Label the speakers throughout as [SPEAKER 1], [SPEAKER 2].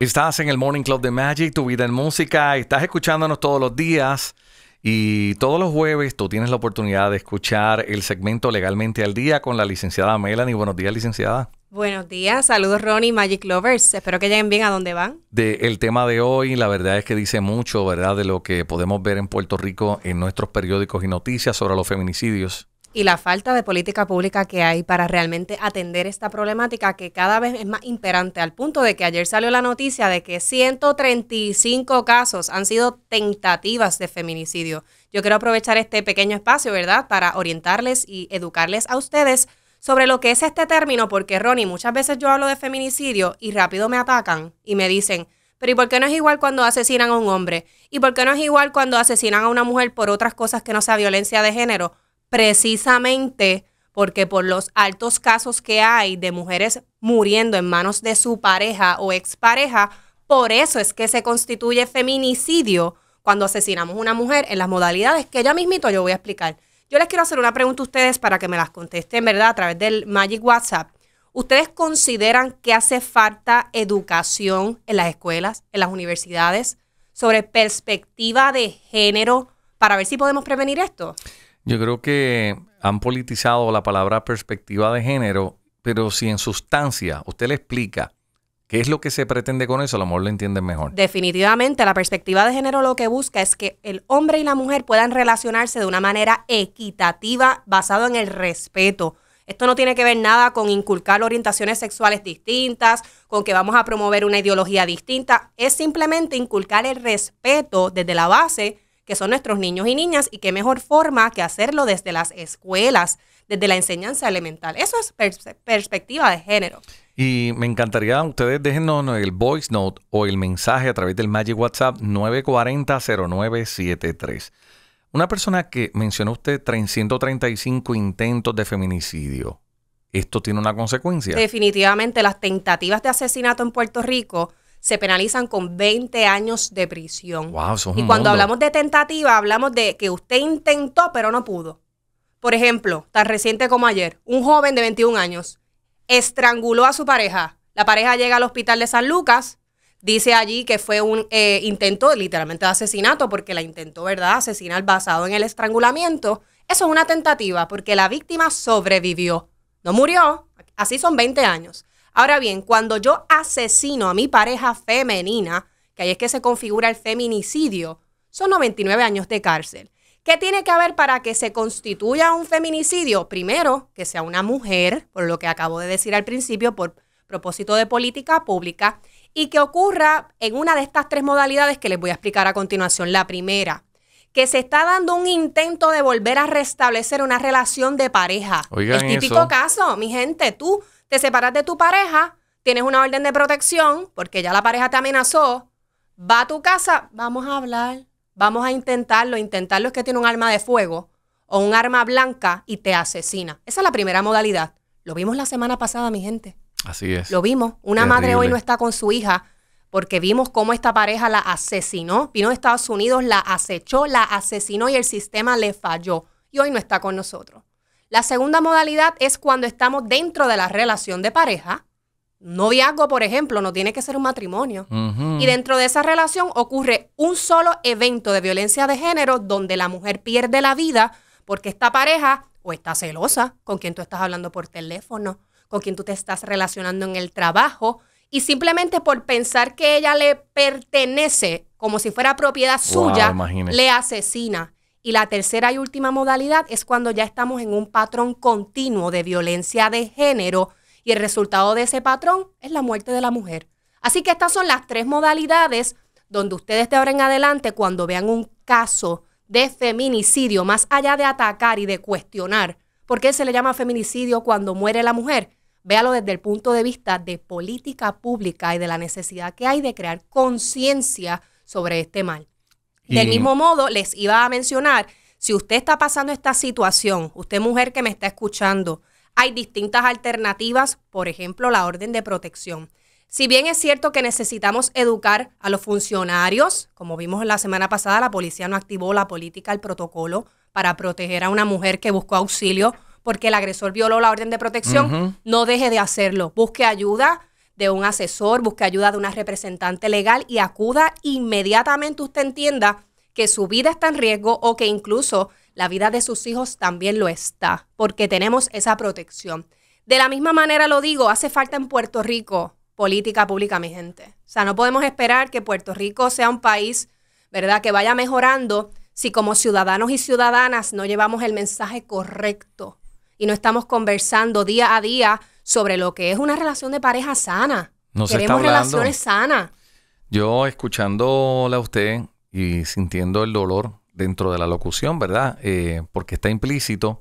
[SPEAKER 1] Estás en el Morning Club de Magic, tu vida en música, estás escuchándonos todos los días y todos los jueves tú tienes la oportunidad de escuchar el segmento Legalmente al Día con la licenciada Melanie. Buenos días, licenciada.
[SPEAKER 2] Buenos días, saludos Ronnie, Magic Lovers, espero que lleguen bien a donde van.
[SPEAKER 1] De el tema de hoy, la verdad es que dice mucho, ¿verdad?, de lo que podemos ver en Puerto Rico en nuestros periódicos y noticias sobre los feminicidios
[SPEAKER 2] y la falta de política pública que hay para realmente atender esta problemática que cada vez es más imperante, al punto de que ayer salió la noticia de que 135 casos han sido tentativas de feminicidio. Yo quiero aprovechar este pequeño espacio, ¿verdad?, para orientarles y educarles a ustedes sobre lo que es este término, porque Ronnie, muchas veces yo hablo de feminicidio y rápido me atacan y me dicen, pero ¿y por qué no es igual cuando asesinan a un hombre? ¿Y por qué no es igual cuando asesinan a una mujer por otras cosas que no sea violencia de género? precisamente porque por los altos casos que hay de mujeres muriendo en manos de su pareja o expareja, por eso es que se constituye feminicidio cuando asesinamos a una mujer en las modalidades que ya mismito yo voy a explicar. Yo les quiero hacer una pregunta a ustedes para que me las contesten, ¿verdad? A través del Magic WhatsApp. ¿Ustedes consideran que hace falta educación en las escuelas, en las universidades, sobre perspectiva de género para ver si podemos prevenir esto?
[SPEAKER 1] Yo creo que han politizado la palabra perspectiva de género, pero si en sustancia usted le explica ¿Qué es lo que se pretende con eso? A lo mejor lo entienden mejor.
[SPEAKER 2] Definitivamente, la perspectiva de género lo que busca es que el hombre y la mujer puedan relacionarse de una manera equitativa basado en el respeto. Esto no tiene que ver nada con inculcar orientaciones sexuales distintas, con que vamos a promover una ideología distinta. Es simplemente inculcar el respeto desde la base que son nuestros niños y niñas, y qué mejor forma que hacerlo desde las escuelas, desde la enseñanza elemental. Eso es perspectiva de género.
[SPEAKER 1] Y me encantaría, ustedes déjenos el voice note o el mensaje a través del Magic WhatsApp 940-0973. Una persona que mencionó usted 335 intentos de feminicidio. ¿Esto tiene una consecuencia?
[SPEAKER 2] Definitivamente, las tentativas de asesinato en Puerto Rico se penalizan con 20 años de prisión.
[SPEAKER 1] y cuando hablamos
[SPEAKER 2] de tentativa, hablamos de que usted intentó, pero no pudo. Por ejemplo, tan reciente como ayer, un joven de 21 años estranguló a su pareja. La pareja llega al hospital de San Lucas, dice allí que fue un eh, intento literalmente de asesinato, porque la intentó, ¿verdad? Asesinar basado en el estrangulamiento. Eso es una tentativa, porque la víctima sobrevivió. No murió, así son 20 años. Ahora bien, cuando yo asesino a mi pareja femenina, que ahí es que se configura el feminicidio, son 99 años de cárcel. ¿Qué tiene que haber para que se constituya un feminicidio? Primero, que sea una mujer, por lo que acabo de decir al principio, por propósito de política pública, y que ocurra en una de estas tres modalidades que les voy a explicar a continuación. La primera, que se está dando un intento de volver a restablecer una relación de pareja. Es el típico caso, mi gente, tú te separas de tu pareja, tienes una orden de protección porque ya la pareja te amenazó, va a tu casa, vamos a hablar, vamos a intentarlo. Intentarlo es que tiene un arma de fuego o un arma blanca y te asesina. Esa es la primera modalidad. Lo vimos la semana pasada, mi gente. Así es. Lo vimos. Una madre hoy no está con su hija porque vimos cómo esta pareja la asesinó. Vino de Estados Unidos, la acechó, la asesinó y el sistema le falló. Y hoy no está con nosotros. La segunda modalidad es cuando estamos dentro de la relación de pareja. Noviazgo, por ejemplo, no tiene que ser un matrimonio. Y dentro de esa relación ocurre un solo evento de violencia de género donde la mujer pierde la vida porque esta pareja o está celosa con quien tú estás hablando por teléfono, con quien tú te estás relacionando en el trabajo, y simplemente por pensar que ella le pertenece como si fuera propiedad suya, le asesina. Y la tercera y última modalidad es cuando ya estamos en un patrón continuo de violencia de género y el resultado de ese patrón es la muerte de la mujer. Así que estas son las tres modalidades donde ustedes de ahora en adelante, cuando vean un caso de feminicidio, más allá de atacar y de cuestionar por qué se le llama feminicidio cuando muere la mujer, véalo desde el punto de vista de política pública y de la necesidad que hay de crear conciencia sobre este mal. Del mismo modo, les iba a mencionar, si usted está pasando esta situación, usted mujer que me está escuchando, hay distintas alternativas, por ejemplo, la orden de protección. Si bien es cierto que necesitamos educar a los funcionarios, como vimos la semana pasada, la policía no activó la política, el protocolo para proteger a una mujer que buscó auxilio porque el agresor violó la orden de protección, no deje de hacerlo, busque ayuda, de un asesor, busque ayuda de una representante legal y acuda inmediatamente usted entienda que su vida está en riesgo o que incluso la vida de sus hijos también lo está, porque tenemos esa protección. De la misma manera lo digo, hace falta en Puerto Rico política pública, mi gente. O sea, no podemos esperar que Puerto Rico sea un país, ¿verdad?, que vaya mejorando si como ciudadanos y ciudadanas no llevamos el mensaje correcto y no estamos conversando día a día sobre lo que es una relación de pareja sana. Queremos relaciones sanas.
[SPEAKER 1] Yo escuchándola a usted y sintiendo el dolor dentro de la locución, ¿verdad? Eh, porque está implícito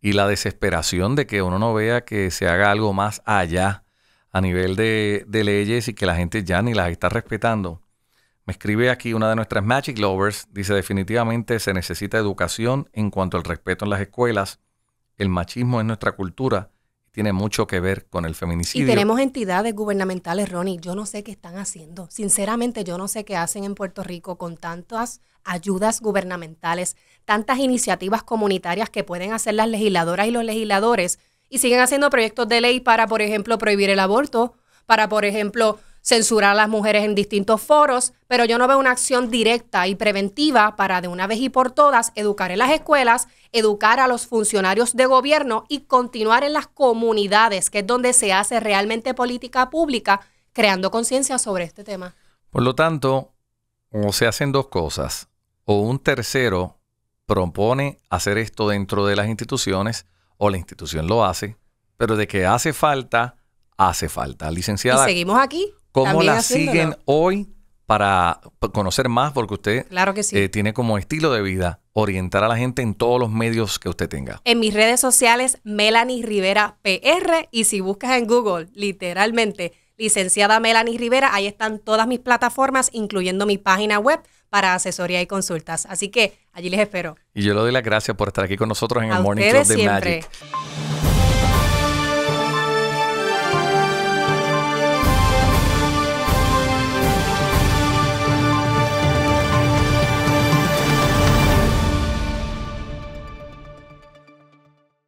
[SPEAKER 1] y la desesperación de que uno no vea que se haga algo más allá a nivel de, de, leyes y que la gente ya ni las está respetando. Me escribe aquí una de nuestras Magic Lovers, dice definitivamente se necesita educación en cuanto al respeto en las escuelas. El machismo es nuestra cultura tiene mucho que ver con el feminicidio. Y tenemos
[SPEAKER 2] entidades gubernamentales, Ronnie, yo no sé qué están haciendo. Sinceramente, yo no sé qué hacen en Puerto Rico con tantas ayudas gubernamentales, tantas iniciativas comunitarias que pueden hacer las legisladoras y los legisladores y siguen haciendo proyectos de ley para, por ejemplo, prohibir el aborto, para, por ejemplo, censurar a las mujeres en distintos foros, pero yo no veo una acción directa y preventiva para de una vez y por todas educar en las escuelas, educar a los funcionarios de gobierno y continuar en las comunidades, que es donde se hace realmente política pública, creando conciencia sobre este tema.
[SPEAKER 1] Por lo tanto, o se hacen dos cosas, o un tercero propone hacer esto dentro de las instituciones, o la institución lo hace, pero de que hace falta, hace falta. Licenciada. ¿Y
[SPEAKER 2] seguimos aquí. ¿Cómo la siguen
[SPEAKER 1] hoy para conocer más? Porque usted eh, tiene como estilo de vida orientar a la gente en todos los medios que usted tenga.
[SPEAKER 2] En mis redes sociales, Melanie Rivera PR, y si buscas en Google, literalmente, licenciada Melanie Rivera, ahí están todas mis plataformas, incluyendo mi página web para asesoría y consultas. Así que allí les espero.
[SPEAKER 1] Y yo le doy las gracias por estar aquí con nosotros en el Morning Show de
[SPEAKER 2] Magic.